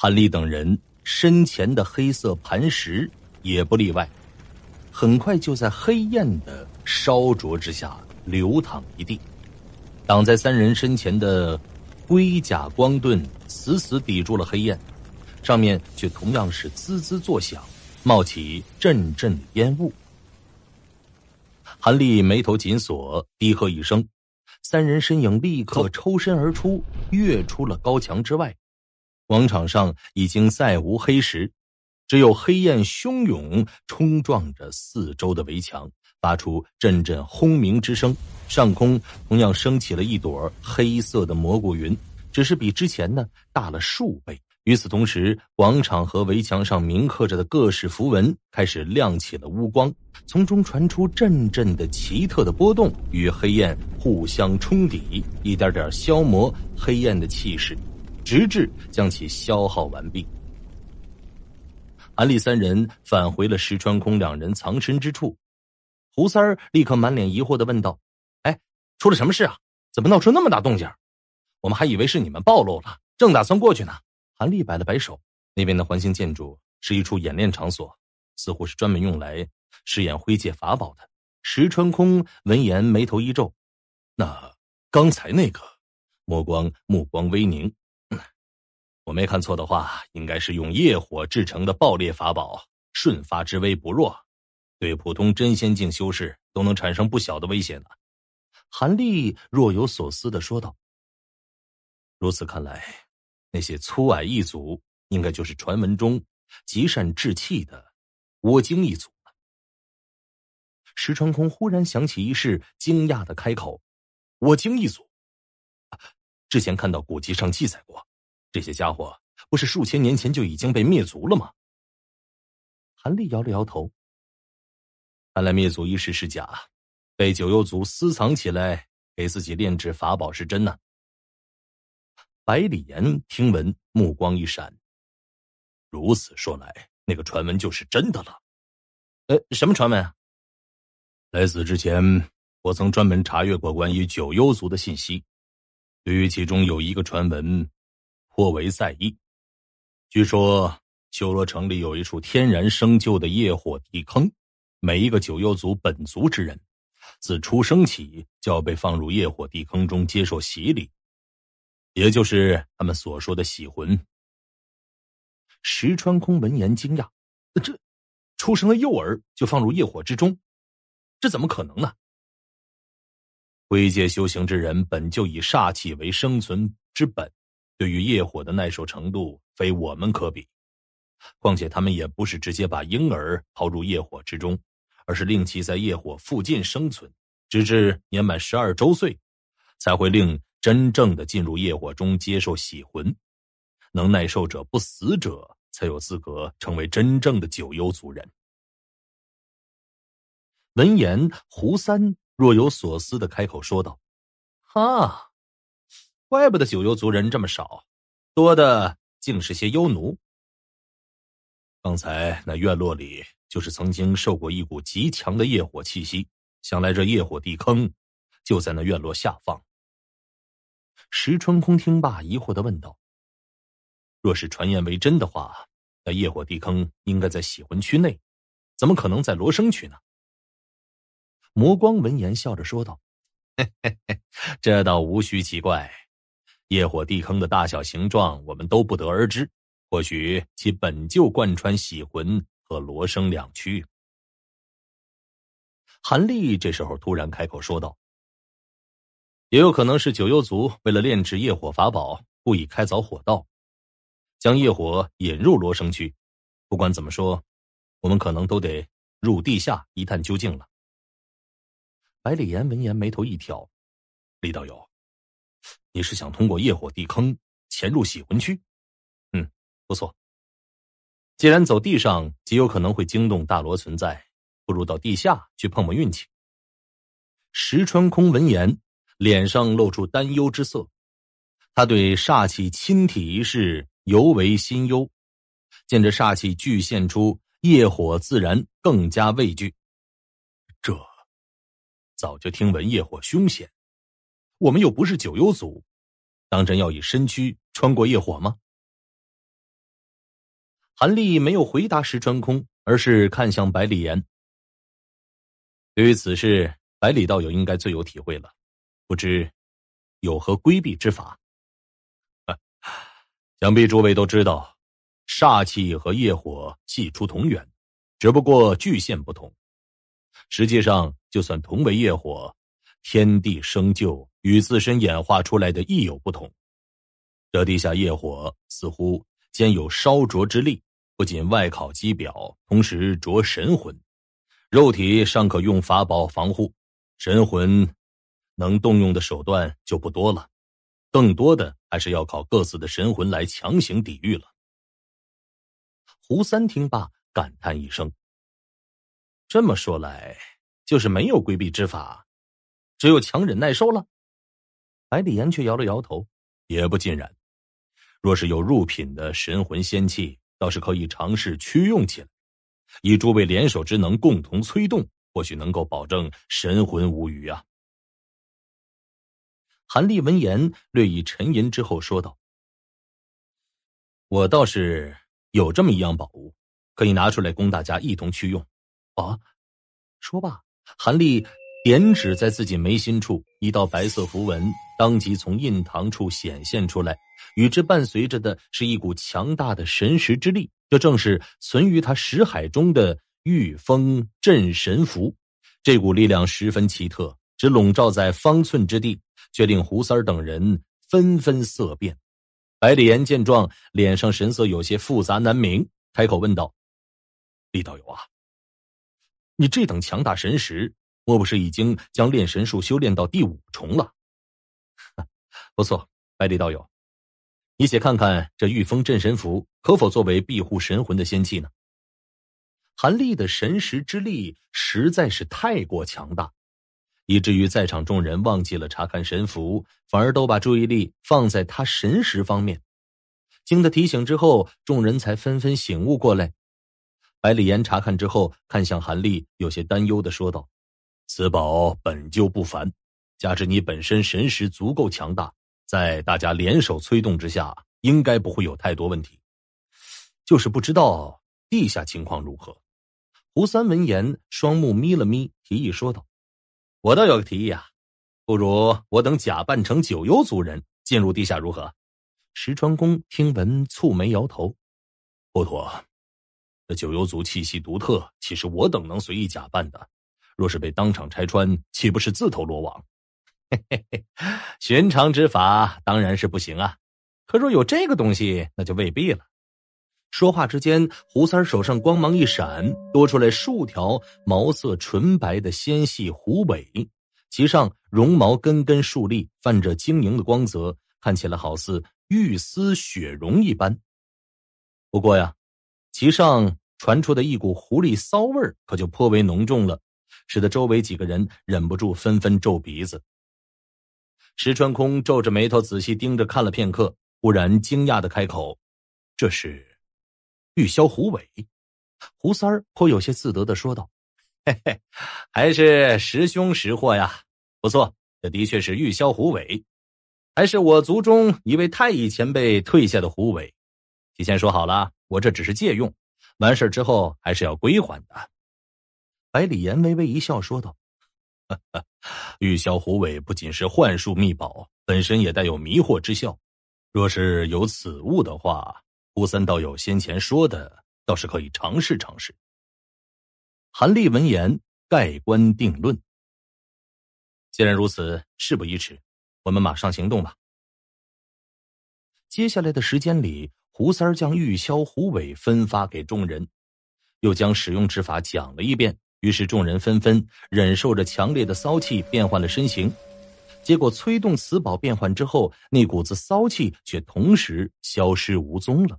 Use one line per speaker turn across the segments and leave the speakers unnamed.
韩立等人身前的黑色磐石也不例外，很快就在黑焰的烧灼之下流淌一地。挡在三人身前的龟甲光盾死死抵住了黑焰，上面却同样是滋滋作响，冒起阵阵烟雾。韩立眉头紧锁，低喝一声，三人身影立刻抽身而出，跃出了高墙之外。广场上已经再无黑石，只有黑焰汹涌冲撞着四周的围墙，发出阵阵轰鸣之声。上空同样升起了一朵黑色的蘑菇云，只是比之前呢大了数倍。与此同时，广场和围墙上铭刻着的各式符文开始亮起了乌光，从中传出阵阵的奇特的波动，与黑焰互相冲抵，一点点消磨黑焰的气势。直至将其消耗完毕。韩立三人返回了石川空两人藏身之处，胡三儿立刻满脸疑惑的问道：“哎，出了什么事啊？怎么闹出那么大动静？我们还以为是你们暴露了，正打算过去呢。”韩立摆了摆手：“那边的环形建筑是一处演练场所，似乎是专门用来试验挥剑法宝的。”石川空闻言，眉头一皱：“那刚才那个……目光目光微凝。”我没看错的话，应该是用业火制成的爆裂法宝，瞬发之威不弱，对普通真仙境修士都能产生不小的危险呢。韩立若有所思的说道：“如此看来，那些粗矮一族，应该就是传闻中极善制器的我精一族了。”石成空忽然想起一事，惊讶的开口：“我精一族，之前看到古籍上记载过。”这些家伙不是数千年前就已经被灭族了吗？韩立摇了摇头。看来灭族一事是假，被九幽族私藏起来给自己炼制法宝是真呐。百里岩听闻，目光一闪。如此说来，那个传闻就是真的了。呃，什么传闻？来此之前，我曾专门查阅过关于九幽族的信息，对于其中有一个传闻。颇为在意。据说修罗城里有一处天然生就的业火地坑，每一个九幽族本族之人，自出生起就要被放入业火地坑中接受洗礼，也就是他们所说的洗魂。石川空闻言惊讶：“这，出生的幼儿就放入业火之中，这怎么可能呢？”鬼界修行之人本就以煞气为生存之本。对于业火的耐受程度，非我们可比。况且他们也不是直接把婴儿抛入业火之中，而是令其在业火附近生存，直至年满十二周岁，才会令真正的进入业火中接受洗魂。能耐受者不死者，才有资格成为真正的九幽族人。闻言，胡三若有所思的开口说道：“哈。”怪不得九幽族人这么少，多的竟是些幽奴。刚才那院落里，就是曾经受过一股极强的业火气息，想来这业火地坑就在那院落下方。石春空听罢，疑惑的问道：“若是传言为真的话，那业火地坑应该在洗魂区内，怎么可能在罗生区呢？”魔光闻言笑着说道：“这倒无需奇怪。”业火地坑的大小、形状，我们都不得而知。或许其本就贯穿洗魂和罗生两区。韩立这时候突然开口说道：“也有可能是九幽族为了炼制业火法宝，故意开凿火道，将业火引入罗生区。不管怎么说，我们可能都得入地下一探究竟了。”百里岩闻言，眉头一挑：“李道友。”你是想通过业火地坑潜入洗魂区？嗯，不错。既然走地上极有可能会惊动大罗存在，不如到地下去碰碰运气。石川空闻言，脸上露出担忧之色。他对煞气侵体一事尤为心忧，见这煞气聚现出业火，自然更加畏惧。这，早就听闻业火凶险。我们又不是九幽族，当真要以身躯穿过业火吗？韩立没有回答石川空，而是看向百里岩。对于此事，百里道友应该最有体会了，不知有何规避之法？想必诸位都知道，煞气和业火系出同源，只不过具现不同。实际上，就算同为业火，天地生就。与自身演化出来的亦有不同，这地下业火似乎兼有烧灼之力，不仅外烤肌表，同时灼神魂。肉体尚可用法宝防护，神魂能动用的手段就不多了，更多的还是要靠各自的神魂来强行抵御了。胡三听罢，感叹一声：“这么说来，就是没有规避之法，只有强忍耐受了。”百里岩却摇了摇头，也不尽然。若是有入品的神魂仙器，倒是可以尝试驱用起来，以诸位联手之能共同催动，或许能够保证神魂无余啊。韩立闻言略一沉吟之后说道：“我倒是有这么一样宝物，可以拿出来供大家一同驱用。”啊，说吧，韩立。点指在自己眉心处，一道白色符文当即从印堂处显现出来，与之伴随着的是一股强大的神识之力。这正是存于他识海中的御风镇神符。这股力量十分奇特，只笼罩在方寸之地，却令胡三等人纷纷色变。百里岩见状，脸上神色有些复杂难明，开口问道：“李道友啊，你这等强大神识？”莫不是已经将炼神术修炼到第五重了？不错，百里道友，你且看看这御风镇神符可否作为庇护神魂的仙器呢？韩立的神识之力实在是太过强大，以至于在场众人忘记了查看神符，反而都把注意力放在他神识方面。经他提醒之后，众人才纷纷醒悟过来。百里岩查看之后，看向韩立，有些担忧的说道。此宝本就不凡，加之你本身神识足够强大，在大家联手催动之下，应该不会有太多问题。就是不知道地下情况如何。胡三闻言，双目眯了眯，提议说道：“我倒有个提议啊，不如我等假扮成九幽族人进入地下如何？”石川公听闻，蹙眉摇头：“不妥，那九幽族气息独特，岂是我等能随意假扮的？”若是被当场拆穿，岂不是自投罗网？嘿嘿嘿，寻常之法当然是不行啊，可若有这个东西，那就未必了。说话之间，胡三手上光芒一闪，多出来数条毛色纯白的纤细狐尾，其上绒毛根根竖立，泛着晶莹的光泽，看起来好似玉丝雪绒一般。不过呀，其上传出的一股狐狸骚味可就颇为浓重了。使得周围几个人忍不住纷纷皱鼻子。石川空皱着眉头，仔细盯着看了片刻，忽然惊讶的开口：“这是玉箫胡尾。”胡三儿颇有些自得的说道：“嘿嘿，还是师兄识货呀！不错，这的确是玉箫胡尾，还是我族中一位太乙前辈退下的胡尾。提前说好了，我这只是借用，完事之后还是要归还的。”百里言微微一笑，说道：“玉箫狐尾不仅是幻术秘宝，本身也带有迷惑之效。若是有此物的话，胡三道友先前说的，倒是可以尝试尝试。”韩立闻言，盖棺定论：“既然如此，事不宜迟，我们马上行动吧。”接下来的时间里，胡三将玉箫狐尾分发给众人，又将使用之法讲了一遍。于是众人纷纷忍受着强烈的骚气，变换了身形。结果催动死宝变换之后，那股子骚气却同时消失无踪了。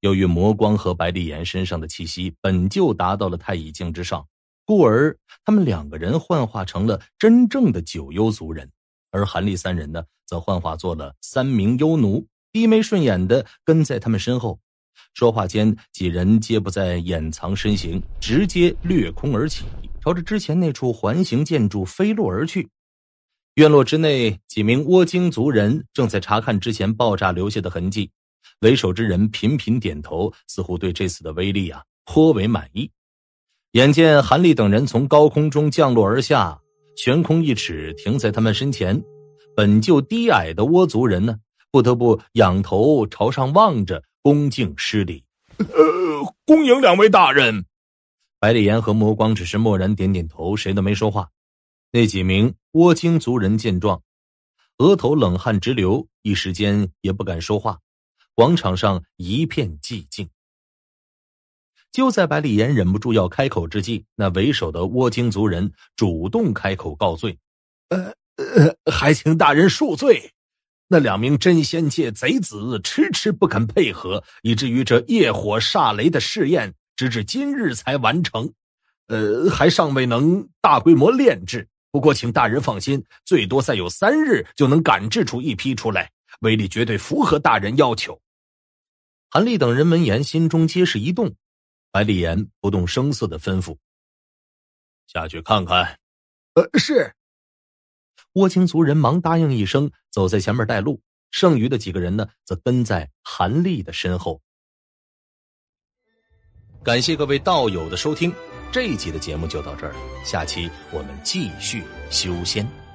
由于魔光和白丽岩身上的气息本就达到了太乙境之上，故而他们两个人幻化成了真正的九幽族人，而韩立三人呢，则幻化做了三名幽奴，低眉顺眼的跟在他们身后。说话间，几人皆不再掩藏身形，直接掠空而起，朝着之前那处环形建筑飞落而去。院落之内，几名倭精族人正在查看之前爆炸留下的痕迹，为首之人频频点头，似乎对这次的威力啊颇为满意。眼见韩立等人从高空中降落而下，悬空一尺，停在他们身前。本就低矮的倭族人呢，不得不仰头朝上望着。恭敬施礼，呃，恭迎两位大人。百里岩和魔光只是默然点点头，谁都没说话。那几名倭青族人见状，额头冷汗直流，一时间也不敢说话。广场上一片寂静。就在百里岩忍不住要开口之际，那为首的倭青族人主动开口告罪：“呃呃，还请大人恕罪。”那两名真仙界贼子迟迟不肯配合，以至于这业火煞雷的试验，直至今日才完成，呃，还尚未能大规模炼制。不过，请大人放心，最多再有三日就能赶制出一批出来，威力绝对符合大人要求。韩立等人闻言，心中皆是一动。百里妍不动声色的吩咐：“下去看看。”“呃，是。”郭青族人忙答应一声，走在前面带路，剩余的几个人呢，则跟在韩立的身后。感谢各位道友的收听，这一集的节目就到这儿了，下期我们继续修仙。